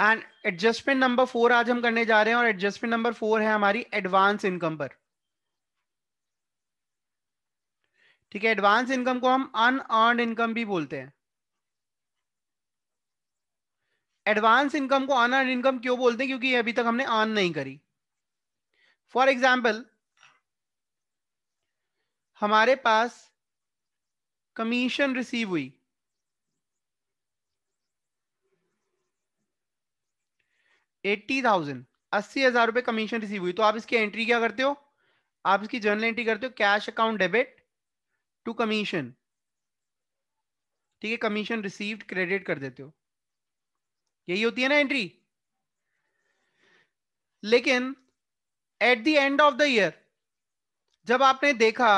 and adjustment number four आज हम करने जा रहे हैं और एडजस्टमेंट नंबर फोर है हमारी एडवांस इनकम पर ठीक है एडवांस इनकम को हम अनअर्न इनकम भी बोलते हैं एडवांस इनकम को अनअर्न इनकम क्यों बोलते हैं क्योंकि अभी तक हमने अर्न नहीं करी फॉर एग्जाम्पल हमारे पास कमीशन रिसीव हुई एट्टी थाउजेंड अस्सी हजार रुपए कमीशन रिसीव हुई तो आप इसकी एंट्री क्या करते हो आप इसकी जर्नल एंट्री करते हो cash account debit to commission ठीक है कमीशन रिसीव्ड क्रेडिट कर देते हो यही होती है ना एंट्री लेकिन at the end of the year जब आपने देखा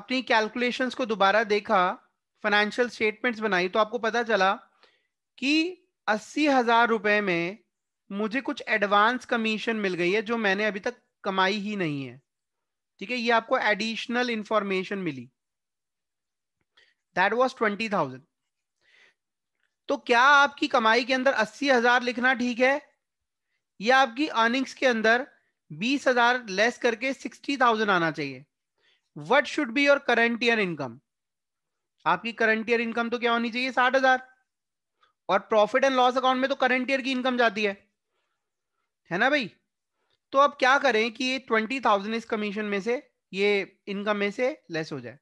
अपनी कैलकुलेशंस को दोबारा देखा फाइनेंशियल स्टेटमेंट्स बनाई तो आपको पता चला कि अस्सी हजार रुपए में मुझे कुछ एडवांस कमीशन मिल गई है जो मैंने अभी तक कमाई ही नहीं है ठीक है ये आपको एडिशनल इंफॉर्मेशन मिली दैट वॉज ट्वेंटी थाउजेंड तो क्या आपकी कमाई के अंदर अस्सी हजार लिखना ठीक है या आपकी अर्निंग्स के अंदर बीस हजार लेस करके सिक्सटी थाउजेंड आना चाहिए what should be your current year income आपकी करंट ईयर इनकम तो क्या होनी चाहिए साठ हजार और प्रॉफिट एंड लॉस अकाउंट में तो करंट ईयर की इनकम जाती है है ना भाई तो अब क्या करें कि ये ट्वेंटी थाउजेंड इस कमीशन में से ये इनकम में से लेस हो जाए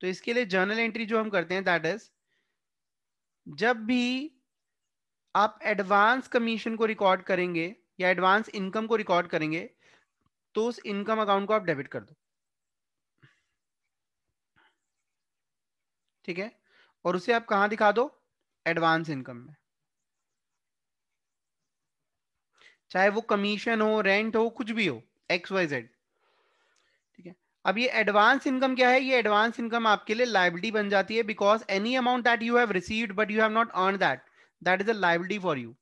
तो इसके लिए जर्नल एंट्री जो हम करते हैं दैट इज जब भी आप एडवांस कमीशन को रिकॉर्ड करेंगे या एडवांस इनकम को रिकॉर्ड करेंगे तो उस इनकम अकाउंट को आप डेबिट कर दो ठीक है और उसे आप कहा दिखा दो एडवांस इनकम में चाहे वो कमीशन हो रेंट हो कुछ भी हो एक्स वाई जेड ठीक है अब ये एडवांस इनकम क्या है ये एडवांस इनकम आपके लिए लाइबिलिटी बन जाती है because any amount that you have received but you have not earn that that is a liability for you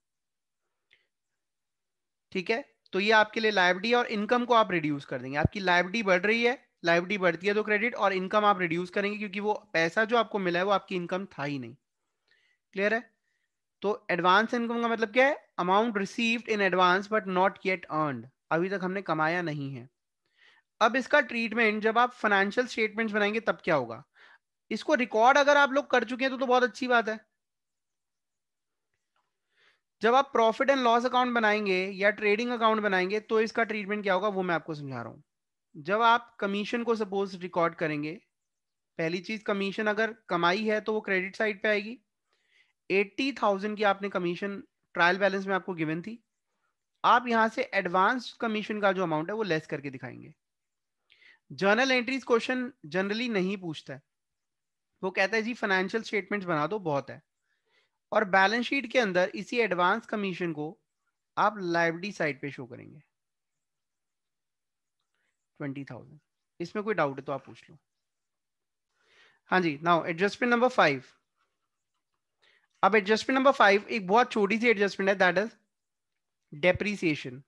ठीक है तो ये आपके लिए लाइबिलिटी और इनकम को आप रिड्यूस कर देंगे आपकी लाइबिलिटी बढ़ रही है लाइबिलिटी बढ़ती है तो क्रेडिट और इनकम आप रिड्यूस करेंगे क्योंकि वो पैसा जो आपको मिला है वो आपकी इनकम था ही नहीं क्लियर है तो एडवांस इनकम का मतलब क्या है amount received in advance but not yet earn अभी तक हमने कमाया नहीं है अब इसका ट्रीटमेंट जब आप फाइनेंशियल स्टेटमेंट्स बनाएंगे तब क्या होगा इसको रिकॉर्ड अगर आप लोग कर चुके हैं तो, तो बहुत अच्छी बात है जब आप प्रॉफिट एंड लॉस अकाउंट बनाएंगे या ट्रेडिंग अकाउंट बनाएंगे तो इसका ट्रीटमेंट क्या होगा वो मैं आपको समझा रहा हूं जब आप कमीशन को सपोज रिकॉर्ड करेंगे पहली चीज कमीशन अगर कमाई है तो वो क्रेडिट साइड पे आएगी एट्टी थाउजेंड की आपने कमीशन ट्रायल बैलेंस में आपको गिवन थी आप यहां से एडवांस कमीशन का जो अमाउंट है वो लेस करके दिखाएंगे जर्नल एंट्रीज क्वेश्चन जनरली नहीं पूछता है वो कहता है जी फाइनेंशियल स्टेटमेंट्स बना दो बहुत है और बैलेंस शीट के अंदर इसी एडवांस कमीशन को आप लाइब्रेरी साइड पे शो करेंगे ट्वेंटी थाउजेंड इसमें कोई डाउट है तो आप पूछ लो हाँ जी नाउ एडजस्टमेंट नंबर फाइव अब एडजस्टमेंट नंबर फाइव एक बहुत छोटी सी एडजस्टमेंट है दैट इज डेप्रीसिएशन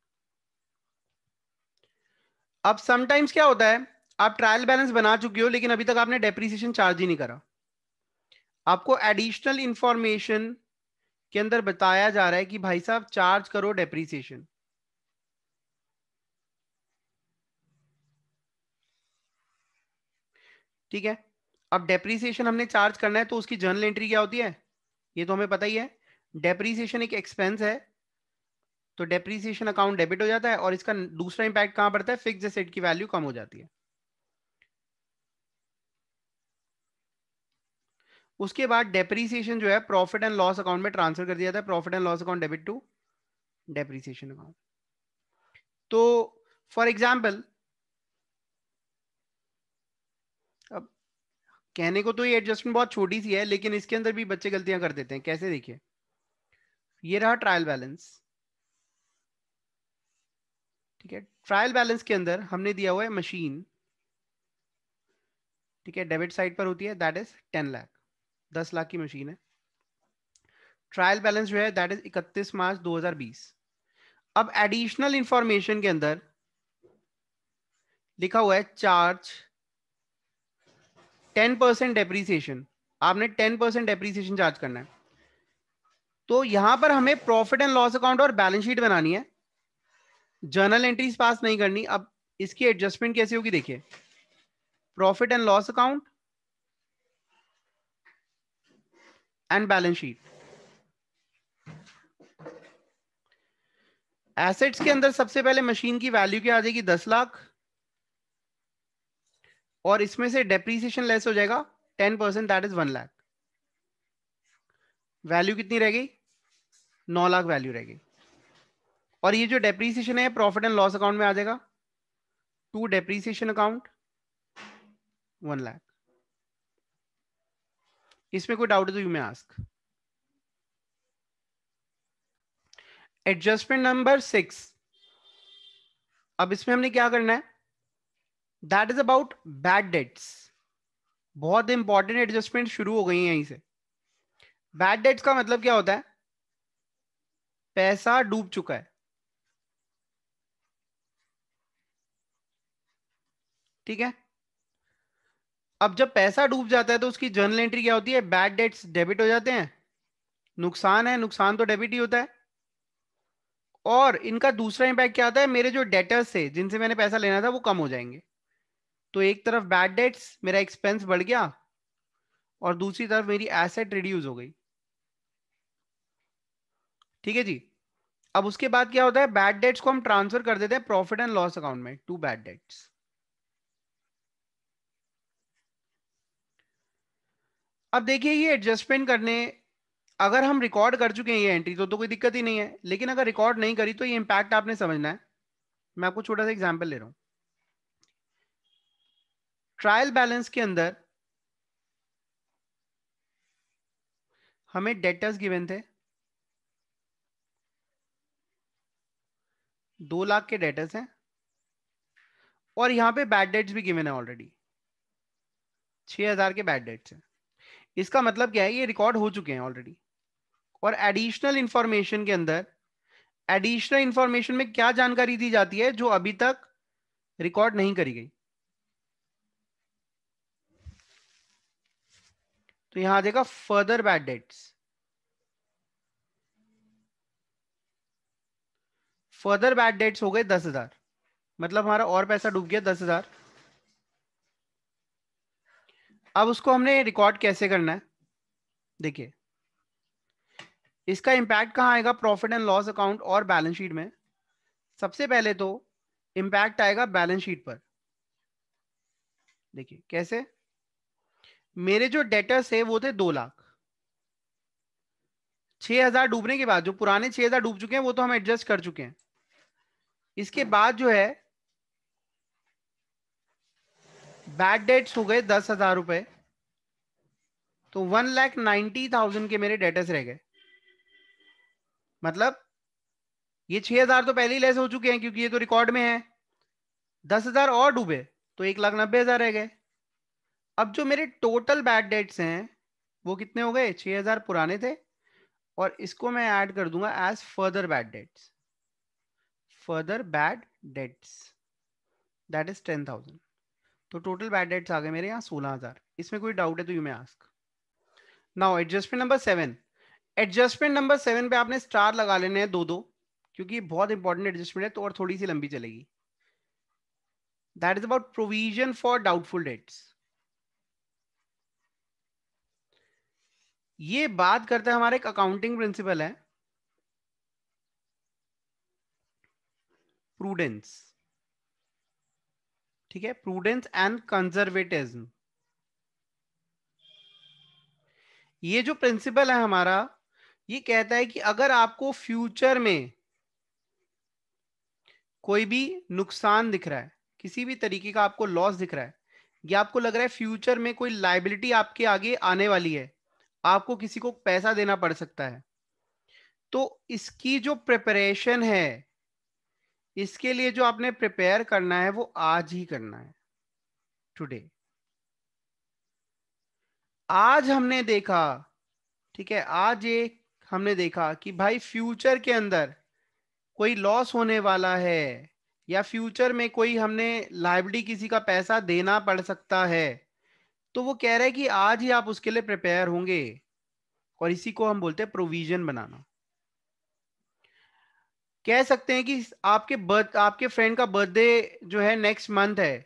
अब समटाइम्स क्या होता है आप ट्रायल बैलेंस बना चुके हो लेकिन अभी तक आपने डेप्रीसिएशन चार्ज ही नहीं करा आपको एडिशनल इंफॉर्मेशन के अंदर बताया जा रहा है कि भाई साहब चार्ज करो डेप्रीसिएशन ठीक है अब डेप्रीसिएशन हमने चार्ज करना है तो उसकी जर्नल एंट्री क्या होती है ये तो हमें पता ही है डेप्रीसिएशन एक एक्सपेंस है तो डेप्रीसिएशन अकाउंट डेबिट हो जाता है और इसका दूसरा इंपैक्ट कहां पड़ता है फिक्स एसेट की वैल्यू कम हो जाती है उसके बाद डेप्रीसिएशन जो है प्रॉफिट एंड लॉस अकाउंट में ट्रांसफर कर दिया जाता है profit and loss account debit to depreciation account तो फॉर एग्जाम्पल कहने को तो ये एडजस्टमेंट बहुत छोटी सी है लेकिन इसके अंदर भी बच्चे गलतियां कर देते हैं कैसे देखिए ये रहा ट्रायल बैलेंस ठीक है ट्रायल बैलेंस के अंदर हमने दिया हुआ है मशीन ठीक है डेबिट साइड पर होती है दैट इज टेन लाख दस लाख की मशीन है ट्रायल बैलेंस जो है दैट इज इकतीस मार्च 2020 अब एडिशनल इंफॉर्मेशन के अंदर लिखा हुआ है चार्ज टेन परसेंट डेप्रीसिएशन आपने टेन परसेंट डेप्रीसिएशन चार्ज करना है तो यहां पर हमें प्रॉफिट एंड लॉस अकाउंट और बैलेंस शीट बनानी है जर्नल एंट्रीज पास नहीं करनी अब इसकी एडजस्टमेंट कैसे होगी देखिए profit and loss account and balance sheet assets के अंदर सबसे पहले मशीन की वैल्यू क्या आ जाएगी दस लाख और इसमें से डेप्रीसिएशन लेस हो जाएगा ten percent that is one lakh value कितनी रहेगी नौ लाख वैल्यू रहेगी और ये जो डेप्रीसिएशन है प्रॉफिट एंड लॉस अकाउंट में आ जाएगा to depreciation account one lakh इसमें कोई डाउट है तो you may ask adjustment number six अब इसमें हमने क्या करना है that is about bad debts बहुत इंपॉर्टेंट एडजस्टमेंट शुरू हो गई है यहीं से बैड डेट्स का मतलब क्या होता है पैसा डूब चुका है ठीक है अब जब पैसा डूब जाता है तो उसकी जर्नल एंट्री क्या होती है बैड डेट्स डेबिट हो जाते हैं नुकसान है नुकसान तो डेबिट ही होता है और इनका दूसरा इंपैक्ट क्या आता है मेरे जो डेटर्स थे जिनसे मैंने पैसा लेना था वो कम हो जाएंगे तो एक तरफ बैड डेट्स मेरा एक्सपेंस बढ़ गया और दूसरी तरफ मेरी एसेट रिड्यूस हो गई ठीक है जी अब उसके बाद क्या होता है बैड डेट्स को हम ट्रांसफर कर देते हैं प्रॉफिट एंड लॉस अकाउंट में टू बैड डेट्स अब देखिए ये एडजस्टमेंट करने अगर हम रिकॉर्ड कर चुके हैं ये एंट्री तो तो कोई दिक्कत ही नहीं है लेकिन अगर रिकॉर्ड नहीं करी तो ये इंपैक्ट आपने समझना है मैं आपको छोटा सा एग्जाम्पल ले रहा हूं ट्रायल बैलेंस के अंदर हमें डेटर्स गिवन थे दो लाख के डेटर्स हैं और यहां पे बैड डेट्स भी गिवन है ऑलरेडी छह हजार के बैड डेट्स हैं इसका मतलब क्या है ये रिकॉर्ड हो चुके हैं ऑलरेडी और एडिशनल इंफॉर्मेशन के अंदर एडिशनल इंफॉर्मेशन में क्या जानकारी दी जाती है जो अभी तक रिकॉर्ड नहीं करी गई तो यहां आ जाएगा further bad debts further bad debts हो गए दस हजार मतलब हमारा और पैसा डूब गया दस हजार अब उसको हमने रिकॉर्ड कैसे करना है देखिए इसका इम्पैक्ट कहाँ आएगा प्रॉफिट एंड लॉस अकाउंट और बैलेंस शीट में सबसे पहले तो इम्पैक्ट आएगा बैलेंस शीट पर देखिए कैसे मेरे जो डेटर्स है वो थे दो लाख छह हजार डूबने के बाद जो पुराने छह हजार डूब चुके हैं वो तो हम एडजस्ट कर चुके हैं इसके बाद जो है बैड डेट्स हो गए दस हजार रुपए तो वन लैख नाइन्टी थाउजेंड के मेरे डेटर्स रह गए मतलब ये छह हजार तो पहले ही लेस हो चुके हैं क्योंकि ये तो रिकॉर्ड में है दस हजार और डूबे तो एक लाख नब्बे हजार रह गए अब जो मेरे टोटल बैड डेट्स हैं वो कितने हो गए 6000 पुराने थे और इसको मैं ऐड कर दूंगा as further bad debts further bad debts that is ten thousand तो टोटल बैड डेट्स आ गए मेरे यहाँ सोलह हजार इसमें कोई डाउट है तो you may ask now adjustment number seven adjustment number seven पे आपने स्टार लगा लेने हैं दो दो क्योंकि बहुत इंपॉर्टेंट एडजस्टमेंट है तो और थोड़ी सी लंबी चलेगी that is about provision for doubtful debts ये बात करते हैं हमारे एक अकाउंटिंग प्रिंसिपल है प्रूडेंस ठीक है प्रूडेंस एंड कंजर्वेटिज्म ये जो प्रिंसिपल है हमारा ये कहता है कि अगर आपको फ्यूचर में कोई भी नुकसान दिख रहा है किसी भी तरीके का आपको लॉस दिख रहा है या आपको लग रहा है फ्यूचर में कोई लाइबिलिटी आपके आगे आने वाली है आपको किसी को पैसा देना पड़ सकता है तो इसकी जो प्रिपरेशन है इसके लिए जो आपने प्रिपेयर करना है वो आज ही करना है टुडे आज हमने देखा ठीक है आज ये हमने देखा कि भाई फ्यूचर के अंदर कोई लॉस होने वाला है या फ्यूचर में कोई हमने लाइब्रेरी किसी का पैसा देना पड़ सकता है तो वो कह रहा है कि आज ही आप उसके लिए प्रिपेयर होंगे और इसी को हम बोलते हैं प्रोविजन बनाना कह सकते हैं कि आपके बर्थ आपके फ्रेंड का बर्थडे जो है नेक्स्ट मंथ है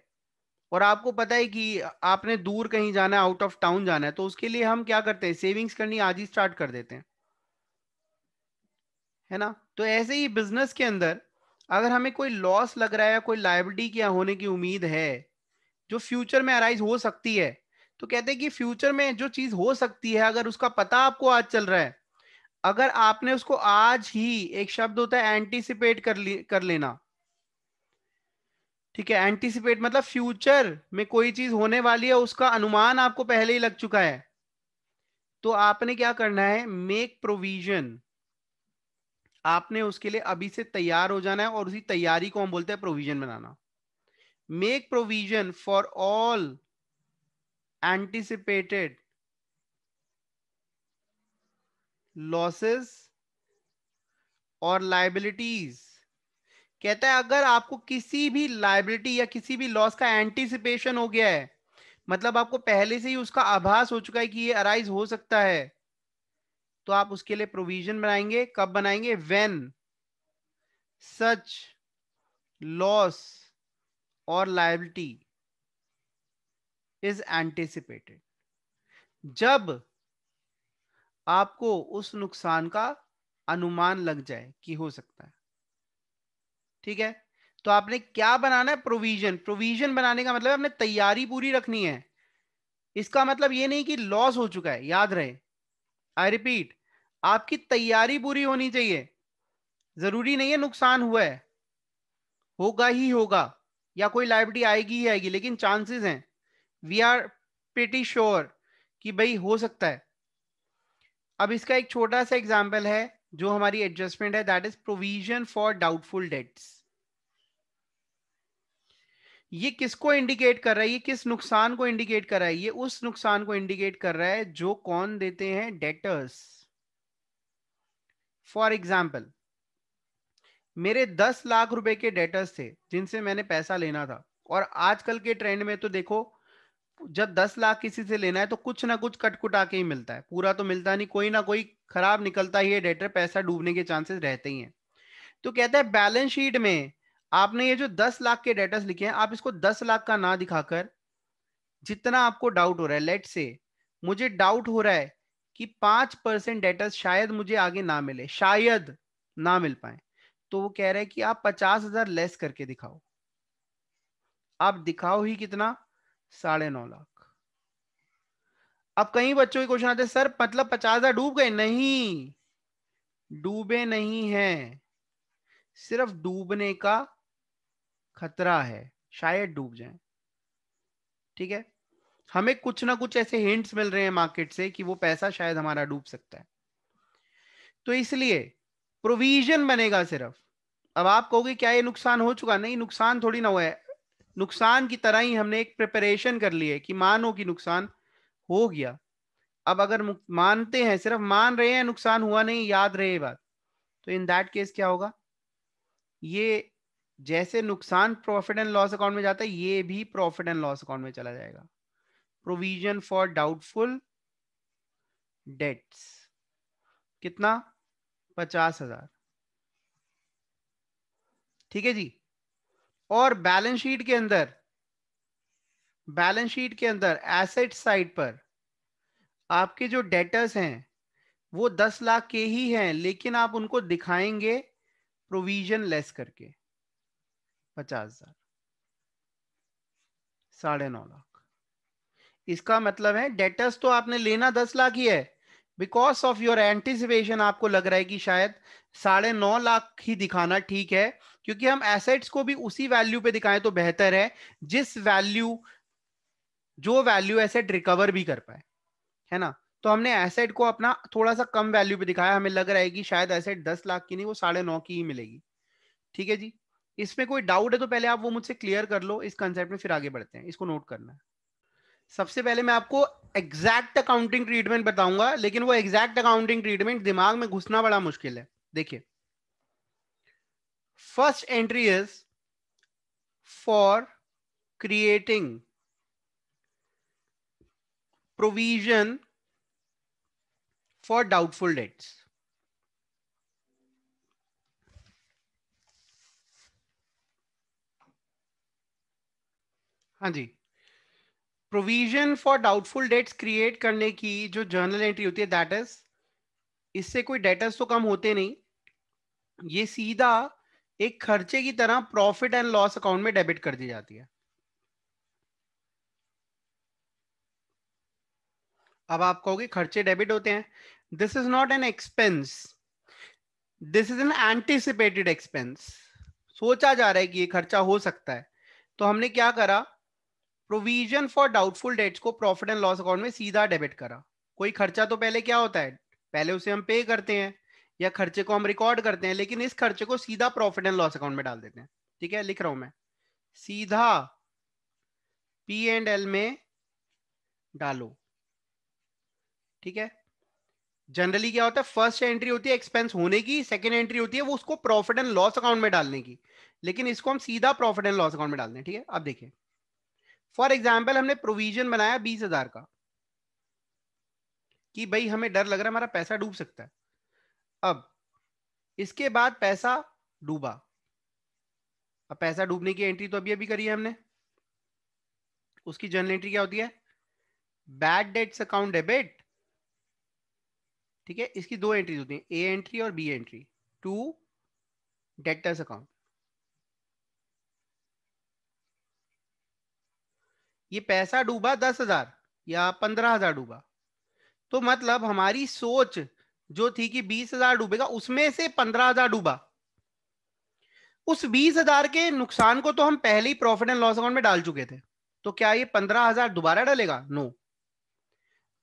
और आपको पता है कि आपने दूर कहीं जाना है आउट ऑफ टाउन जाना है तो उसके लिए हम क्या करते हैं सेविंग्स करनी आज ही स्टार्ट कर देते हैं है ना तो ऐसे ही बिजनेस के अंदर अगर हमें कोई लॉस लग रहा है कोई लाइबिलिटी क्या होने की उम्मीद है जो फ्यूचर में अराइज हो सकती है तो कहते हैं कि फ्यूचर में जो चीज हो सकती है अगर उसका पता आपको आज चल रहा है अगर आपने उसको आज ही एक शब्द होता है एंटीसिपेट कर ले, कर लेना ठीक है एंटीसिपेट मतलब फ्यूचर में कोई चीज होने वाली है उसका अनुमान आपको पहले ही लग चुका है तो आपने क्या करना है मेक प्रोविजन आपने उसके लिए अभी से तैयार हो जाना है और उसी तैयारी को हम बोलते हैं प्रोविजन बनाना make provision for all anticipated losses और liabilities कहता है अगर आपको किसी भी लाइबिलिटी या किसी भी लॉस का एंटीसिपेशन हो गया है मतलब आपको पहले से ही उसका आभास हो चुका है कि ये अराइज हो सकता है तो आप उसके लिए प्रोविजन बनाएंगे कब बनाएंगे व्हेन सच लॉस और लाइबिलिटी इज एंटिसिपेटेड जब आपको उस नुकसान का अनुमान लग जाए कि हो सकता है ठीक है तो आपने क्या बनाना है प्रोविजन प्रोविजन बनाने का मतलब आपने तैयारी पूरी रखनी है इसका मतलब ये नहीं कि लॉस हो चुका है याद रहे आई रिपीट आपकी तैयारी पूरी होनी चाहिए जरूरी नहीं है नुकसान हुआ है होगा ही होगा या कोई लाइबिलिटी आएगी ही आएगी लेकिन चांसेस हैं वी आर प्रिटी श्योर कि भाई हो सकता है अब इसका एक छोटा सा एग्जाम्पल है जो हमारी एडजस्टमेंट है that is provision for doubtful debts ये किसको इंडिकेट कर रहा है ये किस नुकसान को इंडिकेट कर रहा है ये उस नुकसान को इंडिकेट कर रहा है जो कौन देते हैं डेटर्स फॉर एग्जाम्पल मेरे दस लाख रुपए के डेटर्स थे जिनसे मैंने पैसा लेना था और आजकल के ट्रेंड में तो देखो जब दस लाख किसी से लेना है तो कुछ ना कुछ कटकुटा के ही मिलता है पूरा तो मिलता नहीं कोई ना कोई खराब निकलता ही है डेटर पैसा डूबने के चांसेस रहते ही हैं तो कहता है बैलेंस शीट में आपने ये जो दस लाख के डेटर्स लिखे हैं आप इसको दस लाख का ना दिखाकर जितना आपको डाउट हो रहा है लेट से मुझे डाउट हो रहा है कि पांच परसेंट डेटर्स शायद मुझे आगे ना मिले शायद ना मिल पाए तो वो कह रहे हैं कि आप पचास हजार लेस करके दिखाओ आप दिखाओ ही कितना साढ़े नौ लाख अब कई बच्चों के क्वेश्चन आते सर मतलब पचास हजार डूब गए नहीं डूबे नहीं हैं सिर्फ डूबने का खतरा है शायद डूब जाए ठीक है हमें कुछ ना कुछ ऐसे हिंट्स मिल रहे हैं मार्केट से कि वो पैसा शायद हमारा डूब सकता है तो इसलिए प्रोविजन बनेगा सिर्फ अब आप कहोगे क्या ये नुकसान हो चुका नहीं नुकसान थोड़ी ना हुआ है नुकसान की तरह ही हमने एक प्रिपरेशन कर लिया है कि मानो कि नुकसान हो गया अब अगर मानते हैं सिर्फ मान रहे हैं नुकसान हुआ नहीं याद रहे बात तो इन दैट केस क्या होगा ये जैसे नुकसान प्रॉफिट एंड लॉस अकाउंट में जाता है ये भी प्रॉफिट एंड लॉस अकाउंट में चला जाएगा प्रोविजन फॉर डाउटफुल डेट्स कितना पचास हजार ठीक है जी और बैलेंस शीट के अंदर बैलेंस शीट के अंदर एसेट साइड पर आपके जो डेटर्स हैं वो दस लाख के ही हैं लेकिन आप उनको दिखाएंगे प्रोविजन लेस करके पचास हजार साढ़े नौ लाख इसका मतलब है डेटर्स तो आपने लेना दस लाख ही है बिकॉज ऑफ योर एंटिसिपेशन आपको लग रहा है कि शायद साढ़े नौ लाख ही दिखाना ठीक है क्योंकि हम एसेट्स को भी उसी वैल्यू पे दिखाएं तो बेहतर है जिस वैल्यू जो वैल्यू एसेट रिकवर भी कर पाए है ना तो हमने एसेट को अपना थोड़ा सा कम वैल्यू पे दिखाया हमें लग रहा है कि शायद एसेट दस लाख की नहीं वो साढ़े नौ की ही मिलेगी ठीक है जी इसमें कोई डाउट है तो पहले आप वो मुझसे क्लियर कर लो इस कंसेप्ट में फिर आगे बढ़ते हैं इसको नोट करना है सबसे पहले मैं आपको एग्जैक्ट अकाउंटिंग ट्रीटमेंट बताऊंगा लेकिन वो एग्जैक्ट अकाउंटिंग ट्रीटमेंट दिमाग में घुसना बड़ा मुश्किल है देखिए first entry is for creating provision for doubtful debts हाँ जी provision for doubtful debts create करने की जो जर्नल एंट्री होती है दैट इज इससे कोई डेटर्स तो कम होते नहीं ये सीधा एक खर्चे की तरह प्रॉफिट एंड लॉस अकाउंट में डेबिट कर दी जाती है अब आप कहोगे खर्चे डेबिट होते हैं this is not an expense this is an anticipated expense सोचा जा रहा है कि ये खर्चा हो सकता है तो हमने क्या करा प्रोविजन फॉर डाउटफुल डेट्स को प्रॉफिट एंड लॉस अकाउंट में सीधा डेबिट करा कोई खर्चा तो पहले क्या होता है पहले उसे हम पे करते हैं या खर्चे को हम रिकॉर्ड करते हैं लेकिन इस खर्चे को सीधा प्रॉफिट एंड लॉस अकाउंट में डाल देते हैं ठीक है लिख रहा हूं मैं सीधा पी एंड एल में डालो ठीक है जनरली क्या होता है फर्स्ट एंट्री होती है एक्सपेंस होने की सेकेंड एंट्री होती है वो उसको प्रॉफिट एंड लॉस अकाउंट में डालने की लेकिन इसको हम सीधा प्रॉफिट एंड लॉस अकाउंट में डालते हैं ठीक है अब देखिए फॉर एग्जाम्पल हमने प्रोविजन बनाया बीस हजार का कि भाई हमें डर लग रहा है हमारा पैसा डूब सकता है अब इसके बाद पैसा डूबा अब पैसा डूबने की एंट्री तो अभी अभी करी है हमने उसकी जर्नल एंट्री क्या होती है बैड डेट्स अकाउंट डेबिट ठीक है इसकी दो एंट्रीज होती हैं ए एंट्री और B entry to debtors account ये पैसा डूबा दस हजार या पंद्रह हजार डूबा तो मतलब हमारी सोच जो थी कि बीस हजार डूबेगा उसमें से पंद्रह हजार डूबा उस बीस हजार के नुकसान को तो हम पहले ही प्रॉफिट एंड लॉस अकाउंट में डाल चुके थे तो क्या ये पंद्रह हजार दोबारा डालेगा नो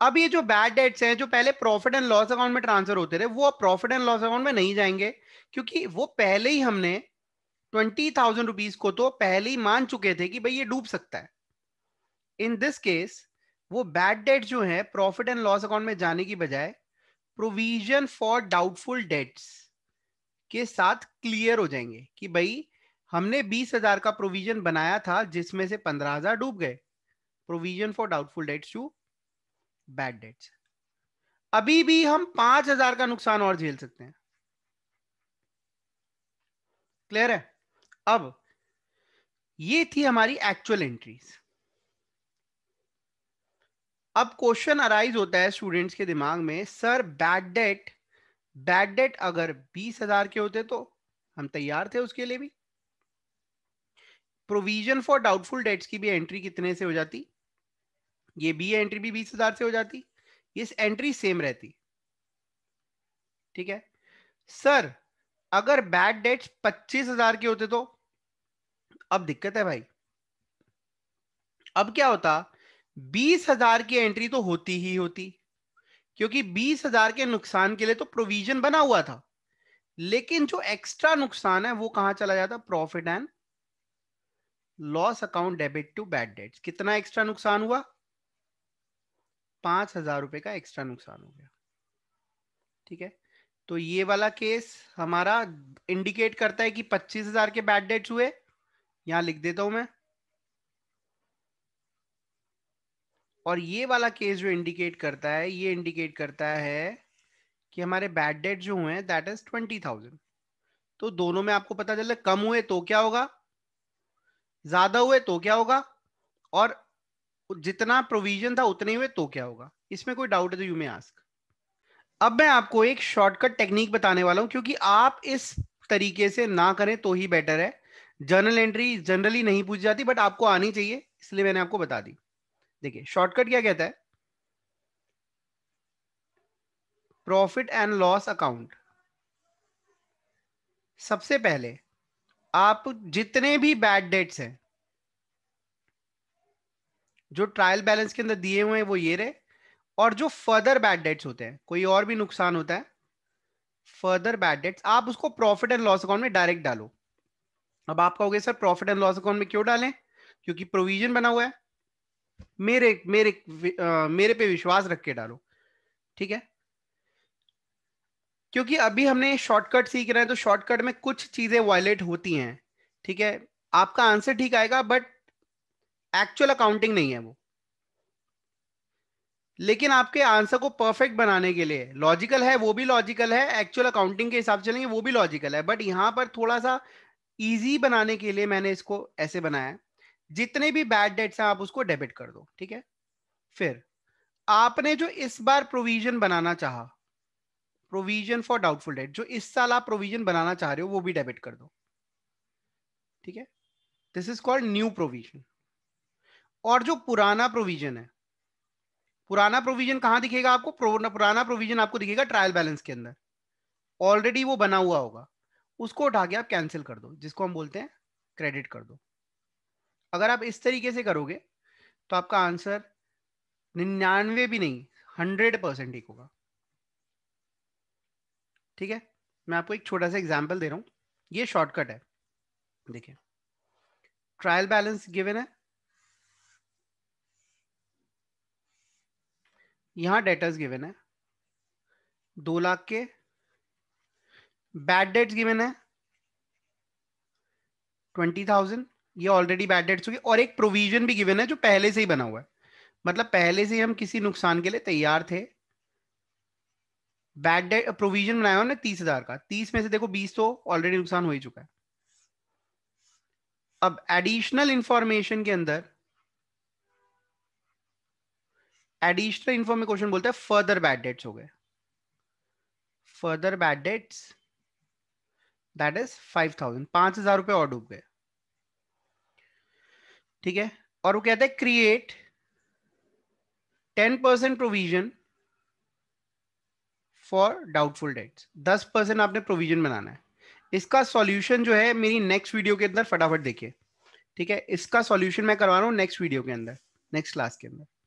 अब ये जो बैड डेट्स हैं जो पहले प्रॉफिट एंड लॉस अकाउंट में ट्रांसफर होते थे वो अब प्रॉफिट एंड लॉस अकाउंट में नहीं जाएंगे क्योंकि वो पहले ही हमने ट्वेंटी थाउजेंड रुपीज को तो पहले ही मान चुके थे कि भाई ये डूब सकता है इन दिस केस वो बैड डेट जो है प्रॉफिट एंड लॉस अकाउंट में जाने की बजाय प्रोविजन फॉर डाउटफुल डेट्स के साथ क्लियर हो जाएंगे कि भाई हमने बीस हजार का प्रोविजन बनाया था जिसमें से पंद्रह हजार डूब गए provision for doubtful debts to bad debts अभी भी हम पांच हजार का नुकसान और झेल सकते हैं क्लियर है अब ये थी हमारी एक्चुअल एंट्रीज अब क्वेश्चन अराइज होता है स्टूडेंट्स के दिमाग में sir bad debt bad debt अगर बीस हजार के होते तो हम तैयार थे उसके लिए भी प्रोविजन फॉर डाउटफुल डेट्स की भी एंट्री कितने से हो जाती ये बी एंट्री भी बीस हजार से हो जाती ये एंट्री सेम रहती ठीक है सर अगर बैड डेट्स पच्चीस हजार के होते तो अब दिक्कत है भाई अब क्या होता बीस हजार की एंट्री तो होती ही होती क्योंकि बीस हजार के नुकसान के लिए तो प्रोविजन बना हुआ था लेकिन जो एक्स्ट्रा नुकसान है वो कहां चला जाता profit and loss account debit to bad debt कितना एक्स्ट्रा नुकसान हुआ पांच हजार रुपए का एक्स्ट्रा नुकसान हो गया ठीक है तो ये वाला केस हमारा इंडिकेट करता है कि पच्चीस हजार के बैड डेट्स हुए यहां लिख देता हूं मैं और ये वाला केस जो इंडिकेट करता है ये इंडिकेट करता है कि हमारे बैड डेट जो हुए दैट इज ट्वेंटी थाउजेंड तो दोनों में आपको पता चले कम हुए तो क्या होगा ज्यादा हुए तो क्या होगा और जितना प्रोविजन था उतने हुए तो क्या होगा इसमें कोई डाउट है तो यू में आस्क अब मैं आपको एक शॉर्टकट टेक्निक बताने वाला हूं क्योंकि आप इस तरीके से ना करें तो ही बेटर है जर्नल एंट्री जनरली नहीं पूछी जाती बट आपको आनी चाहिए इसलिए मैंने आपको बता दी देखिए शॉर्टकट क्या कहता है प्रॉफिट एंड लॉस अकाउंट सबसे पहले आप जितने भी बैड डेट्स हैं जो ट्रायल बैलेंस के अंदर दिए हुए हैं वो ये रहे और जो फर्दर बैड डेट्स होते हैं कोई और भी नुकसान होता है फर्दर बैड डेट्स आप उसको प्रॉफिट एंड लॉस अकाउंट में डायरेक्ट डालो अब आप कहोगे sir profit and loss account में क्यों डालें क्योंकि प्रोविजन बना हुआ है मेरे मेरे आ, मेरे पे विश्वास रख के डालो ठीक है क्योंकि अभी हमने शॉर्टकट सीख रहे हैं तो शॉर्टकट में कुछ चीजें वायलेट होती हैं ठीक है आपका आंसर ठीक आएगा बट एक्चुअल अकाउंटिंग नहीं है वो लेकिन आपके आंसर को परफेक्ट बनाने के लिए लॉजिकल है वो भी लॉजिकल है एक्चुअल अकाउंटिंग के हिसाब से चलेंगे वो भी लॉजिकल है बट यहां पर थोड़ा सा इजी बनाने के लिए मैंने इसको ऐसे बनाया जितने भी बैड डेट्स हैं आप उसको डेबिट कर दो ठीक है फिर आपने जो इस बार प्रोविजन बनाना चाहा प्रोविजन फॉर डाउटफुल डेट जो इस साल आप प्रोविजन बनाना चाह रहे हो वो भी डेबिट कर दो ठीक है this is called new provision और जो पुराना प्रोविजन है पुराना प्रोविजन कहाँ दिखेगा आपको पुराना प्रोविजन आपको दिखेगा ट्रायल बैलेंस के अंदर ऑलरेडी वो बना हुआ होगा उसको उठा के आप कैंसिल कर दो जिसको हम बोलते हैं क्रेडिट कर दो अगर आप इस तरीके से करोगे तो आपका आंसर निन्यानवे भी नहीं हंड्रेड परसेंट ठीक होगा ठीक है मैं आपको एक छोटा सा एग्जाम्पल दे रहा हूं ये शॉर्टकट है देखिए ट्रायल बैलेंस गिवन है यहां डेटर्स गिवन है दो लाख के बैड डेट्स गिवन है ट्वेंटी थाउजेंड ये ऑलरेडी बैड डेट्स होगी और एक प्रोविजन भी गिवन है जो पहले से ही बना हुआ है मतलब पहले से हम किसी नुकसान के लिए तैयार थे बैड डेट प्रोविजन बनाया उन्होंने तीस हजार का तीस में से देखो बीस तो ऑलरेडी नुकसान हो ही चुका है अब एडिशनल इंफॉर्मेशन के अंदर एडिशनल इंफॉर्मेशन क्वेश्चन बोलते हैं फर्दर बैड डेट्स हो गए further bad debts that is five thousand पांच हजार रुपए और डूब गए ठीक है और वो कहता है create ten percent provision for doubtful debts दस परसेंट आपने प्रोविजन बनाना है इसका सॉल्यूशन जो है मेरी नेक्स्ट वीडियो के अंदर फटाफट देखिए ठीक है इसका सॉल्यूशन मैं करवा रहा हूँ नेक्स्ट वीडियो के अंदर नेक्स्ट क्लास के अंदर